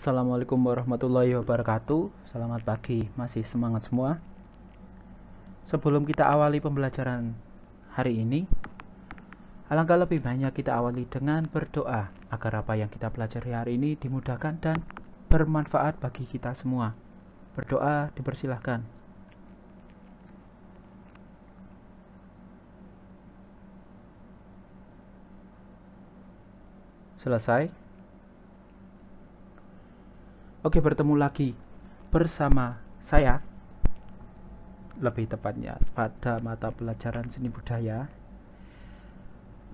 Assalamualaikum warahmatullahi wabarakatuh Selamat pagi, masih semangat semua Sebelum kita awali pembelajaran hari ini Alangkah lebih banyak kita awali dengan berdoa Agar apa yang kita pelajari hari ini dimudahkan dan bermanfaat bagi kita semua Berdoa dipersilahkan Selesai Oke, bertemu lagi bersama saya lebih tepatnya pada mata pelajaran seni budaya.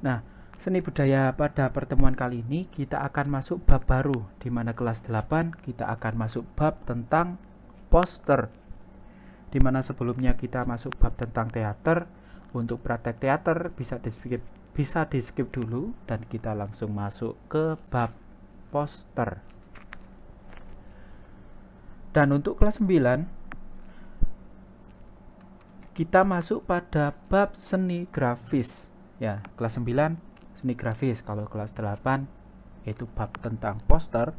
Nah, seni budaya pada pertemuan kali ini kita akan masuk bab baru di mana kelas 8 kita akan masuk bab tentang poster. Di mana sebelumnya kita masuk bab tentang teater, untuk praktek teater bisa di skip bisa di skip dulu dan kita langsung masuk ke bab poster. Dan untuk kelas 9 kita masuk pada bab seni grafis. Ya, kelas 9 seni grafis. Kalau kelas 8 yaitu bab tentang poster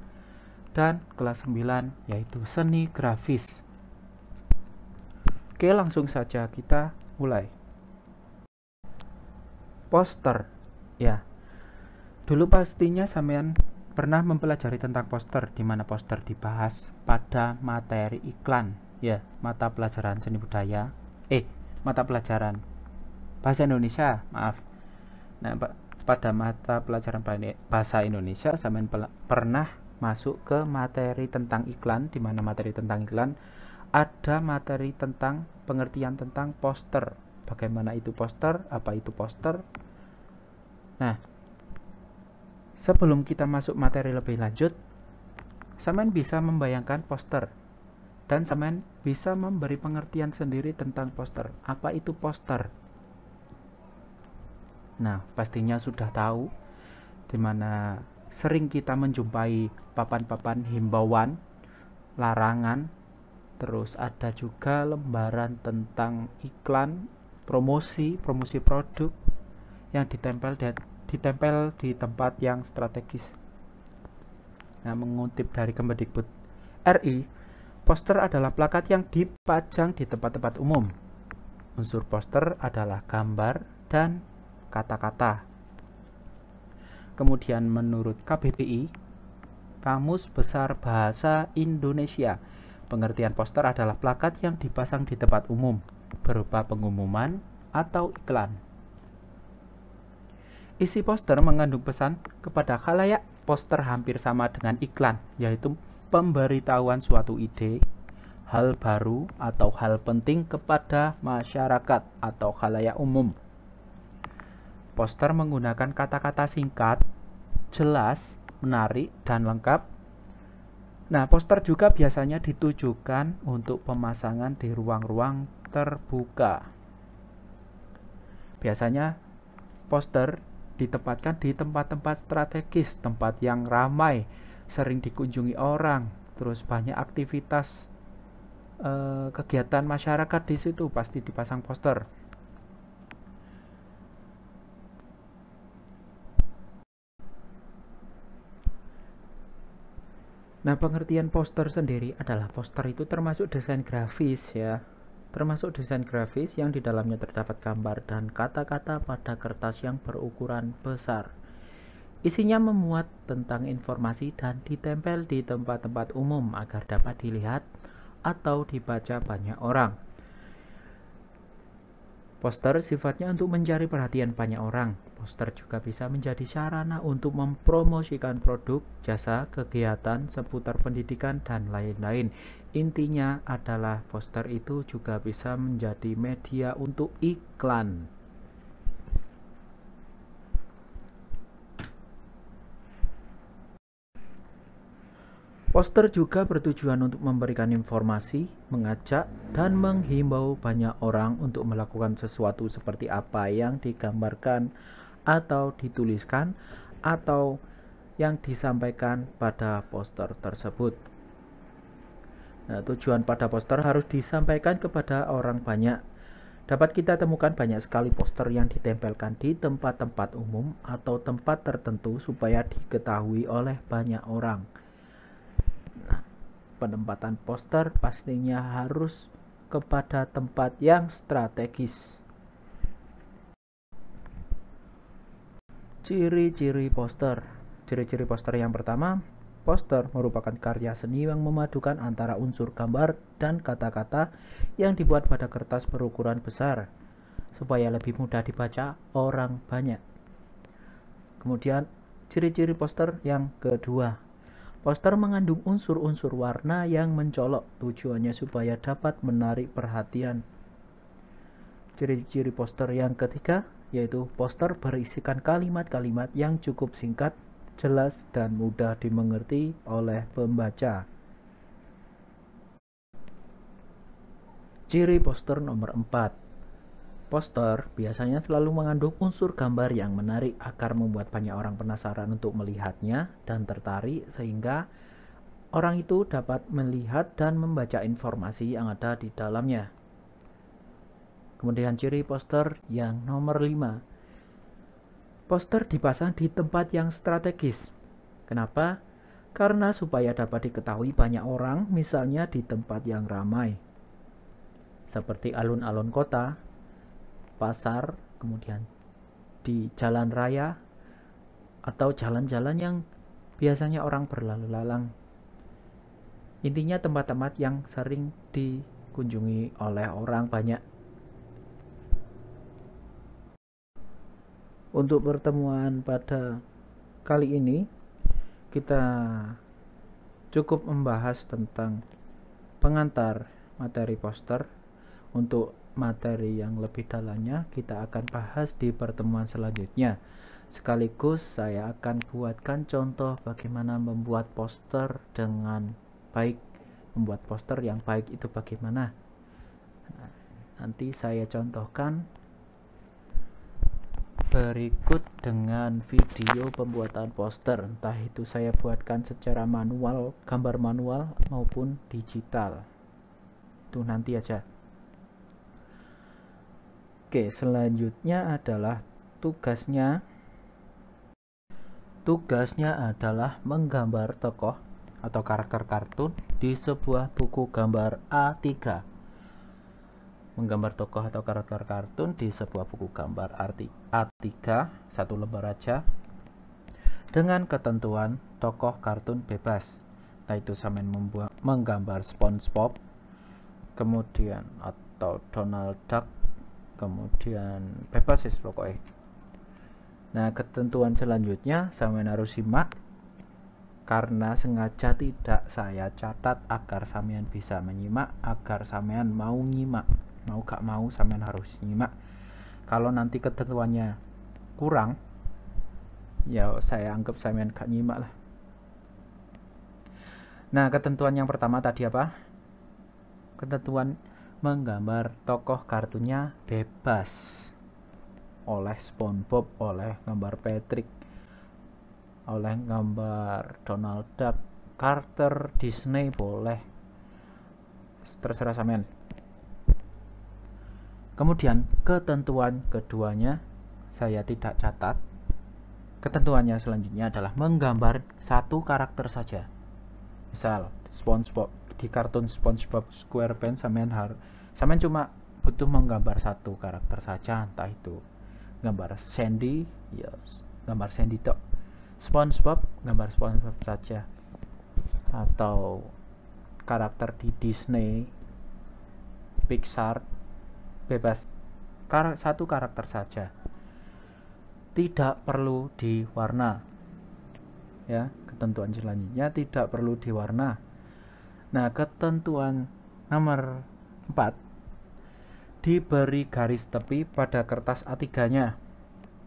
dan kelas 9 yaitu seni grafis. Oke, langsung saja kita mulai. Poster. Ya. Dulu pastinya sampean pernah mempelajari tentang poster di mana poster dibahas pada materi iklan ya mata pelajaran seni budaya eh mata pelajaran bahasa Indonesia maaf nah pada mata pelajaran bahasa Indonesia saya pernah masuk ke materi tentang iklan di mana materi tentang iklan ada materi tentang pengertian tentang poster bagaimana itu poster apa itu poster nah Sebelum kita masuk materi lebih lanjut, Samen bisa membayangkan poster dan Samen bisa memberi pengertian sendiri tentang poster. Apa itu poster? Nah, pastinya sudah tahu di mana sering kita menjumpai papan-papan himbauan, larangan, terus ada juga lembaran tentang iklan, promosi, promosi produk yang ditempel ditempel di tempat yang strategis. Nah, mengutip dari Kemendikbud RI, poster adalah plakat yang dipajang di tempat-tempat umum. Unsur poster adalah gambar dan kata-kata. Kemudian menurut KBBI, Kamus Besar Bahasa Indonesia, pengertian poster adalah plakat yang dipasang di tempat umum berupa pengumuman atau iklan. Isi poster mengandung pesan kepada khalayak poster hampir sama dengan iklan, yaitu pemberitahuan suatu ide, hal baru atau hal penting kepada masyarakat atau khalayak umum. Poster menggunakan kata-kata singkat, jelas, menarik, dan lengkap. Nah, poster juga biasanya ditujukan untuk pemasangan di ruang-ruang terbuka. Biasanya poster ditempatkan di tempat-tempat strategis, tempat yang ramai, sering dikunjungi orang, terus banyak aktivitas eh, kegiatan masyarakat di situ pasti dipasang poster. Nah, pengertian poster sendiri adalah poster itu termasuk desain grafis ya termasuk desain grafis yang di dalamnya terdapat gambar dan kata-kata pada kertas yang berukuran besar. Isinya memuat tentang informasi dan ditempel di tempat-tempat umum agar dapat dilihat atau dibaca banyak orang. Poster sifatnya untuk mencari perhatian banyak orang. Poster juga bisa menjadi sarana untuk mempromosikan produk, jasa, kegiatan seputar pendidikan, dan lain-lain. Intinya adalah poster itu juga bisa menjadi media untuk iklan. Poster juga bertujuan untuk memberikan informasi, mengajak, dan menghimbau banyak orang untuk melakukan sesuatu seperti apa yang digambarkan atau dituliskan atau yang disampaikan pada poster tersebut. Nah, tujuan pada poster harus disampaikan kepada orang banyak. Dapat kita temukan banyak sekali poster yang ditempelkan di tempat-tempat umum atau tempat tertentu supaya diketahui oleh banyak orang penempatan poster pastinya harus kepada tempat yang strategis. Ciri-ciri poster. Ciri-ciri poster yang pertama, poster merupakan karya seni yang memadukan antara unsur gambar dan kata-kata yang dibuat pada kertas berukuran besar supaya lebih mudah dibaca orang banyak. Kemudian ciri-ciri poster yang kedua, Poster mengandung unsur-unsur warna yang mencolok, tujuannya supaya dapat menarik perhatian. Ciri-ciri poster yang ketiga yaitu poster berisikan kalimat-kalimat yang cukup singkat, jelas, dan mudah dimengerti oleh pembaca. Ciri poster nomor 4 Poster biasanya selalu mengandung unsur gambar yang menarik agar membuat banyak orang penasaran untuk melihatnya dan tertarik sehingga orang itu dapat melihat dan membaca informasi yang ada di dalamnya. Kemudian ciri poster yang nomor 5. Poster dipasang di tempat yang strategis. Kenapa? Karena supaya dapat diketahui banyak orang, misalnya di tempat yang ramai. Seperti alun-alun kota, pasar, kemudian di jalan raya atau jalan-jalan yang biasanya orang berlalu lalang. Intinya tempat-tempat yang sering dikunjungi oleh orang banyak. Untuk pertemuan pada kali ini kita cukup membahas tentang pengantar materi poster untuk materi yang lebih dalamnya kita akan bahas di pertemuan selanjutnya. Sekaligus saya akan buatkan contoh bagaimana membuat poster dengan baik. Membuat poster yang baik itu bagaimana? Nanti saya contohkan berikut dengan video pembuatan poster entah itu saya buatkan secara manual gambar manual maupun digital itu nanti aja Oke, selanjutnya adalah tugasnya. Tugasnya adalah menggambar tokoh atau karakter kartun di sebuah buku gambar A3. Menggambar tokoh atau karakter kartun di sebuah buku gambar A3, satu lembar aja, dengan ketentuan tokoh kartun bebas. Nah itu Samen membuat menggambar SpongeBob, kemudian atau Donald Duck kemudian bebas sih pokoknya nah ketentuan selanjutnya sampean harus simak karena sengaja tidak saya catat agar sampean bisa menyimak agar sampean mau nyimak mau gak mau sampean harus nyimak kalau nanti ketentuannya kurang ya saya anggap sampean gak nyimak lah nah ketentuan yang pertama tadi apa ketentuan menggambar tokoh kartunya bebas oleh SpongeBob, oleh gambar Patrick, oleh gambar Donald Duck, Carter, Disney boleh terserah samen. Kemudian ketentuan keduanya saya tidak catat. Ketentuannya selanjutnya adalah menggambar satu karakter saja. Misal SpongeBob di kartun SpongeBob SquarePants sampean har sampean cuma butuh menggambar satu karakter saja entah itu gambar Sandy ya gambar Sandy tok SpongeBob gambar SpongeBob saja atau karakter di Disney Pixar bebas kar satu karakter saja tidak perlu diwarna ya ketentuan selanjutnya tidak perlu diwarna Nah, ketentuan nomor 4 diberi garis tepi pada kertas A3-nya.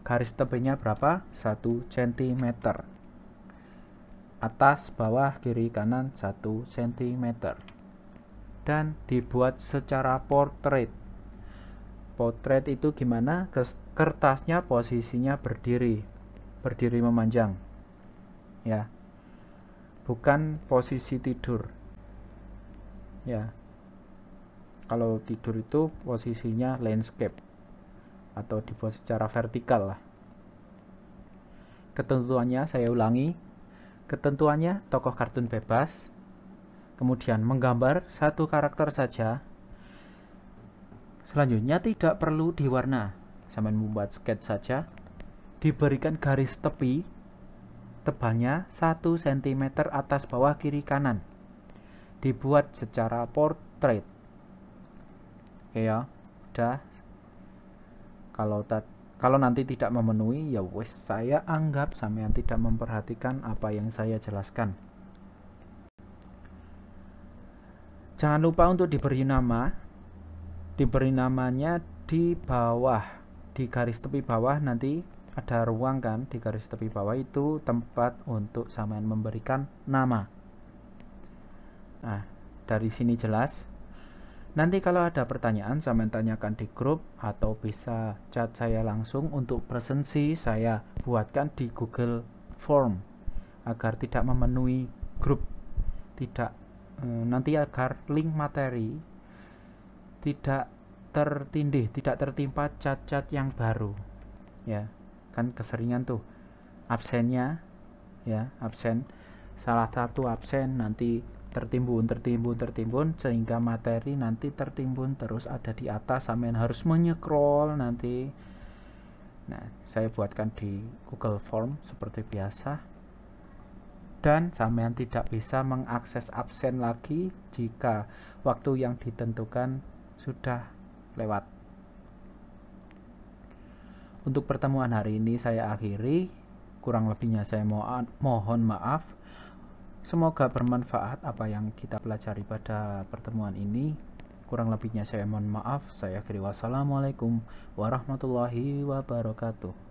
Garis tepinya berapa? 1 cm. Atas, bawah, kiri, kanan 1 cm. Dan dibuat secara portrait. Portrait itu gimana? Kertasnya posisinya berdiri. Berdiri memanjang. Ya. Bukan posisi tidur ya kalau tidur itu posisinya landscape atau dibuat secara vertikal lah ketentuannya saya ulangi ketentuannya tokoh kartun bebas kemudian menggambar satu karakter saja selanjutnya tidak perlu diwarna sama membuat sketch saja diberikan garis tepi tebalnya 1 cm atas bawah kiri kanan dibuat secara portrait oke ya udah kalau kalau nanti tidak memenuhi ya wes saya anggap sampean tidak memperhatikan apa yang saya jelaskan jangan lupa untuk diberi nama diberi namanya di bawah di garis tepi bawah nanti ada ruang kan di garis tepi bawah itu tempat untuk sampean memberikan nama Nah, dari sini jelas. Nanti kalau ada pertanyaan saya tanyakan di grup atau bisa chat saya langsung untuk presensi saya buatkan di Google Form agar tidak memenuhi grup. Tidak eh, nanti agar link materi tidak tertindih, tidak tertimpa cat-cat yang baru. Ya, kan keseringan tuh absennya ya, absen salah satu absen nanti tertimbun, tertimbun, tertimbun sehingga materi nanti tertimbun terus ada di atas sampean harus menyekrol nanti. Nah, saya buatkan di Google Form seperti biasa. Dan sampean tidak bisa mengakses absen lagi jika waktu yang ditentukan sudah lewat. Untuk pertemuan hari ini saya akhiri. Kurang lebihnya saya mohon maaf. Semoga bermanfaat apa yang kita pelajari pada pertemuan ini. Kurang lebihnya saya mohon maaf. Saya akhiri wassalamualaikum warahmatullahi wabarakatuh.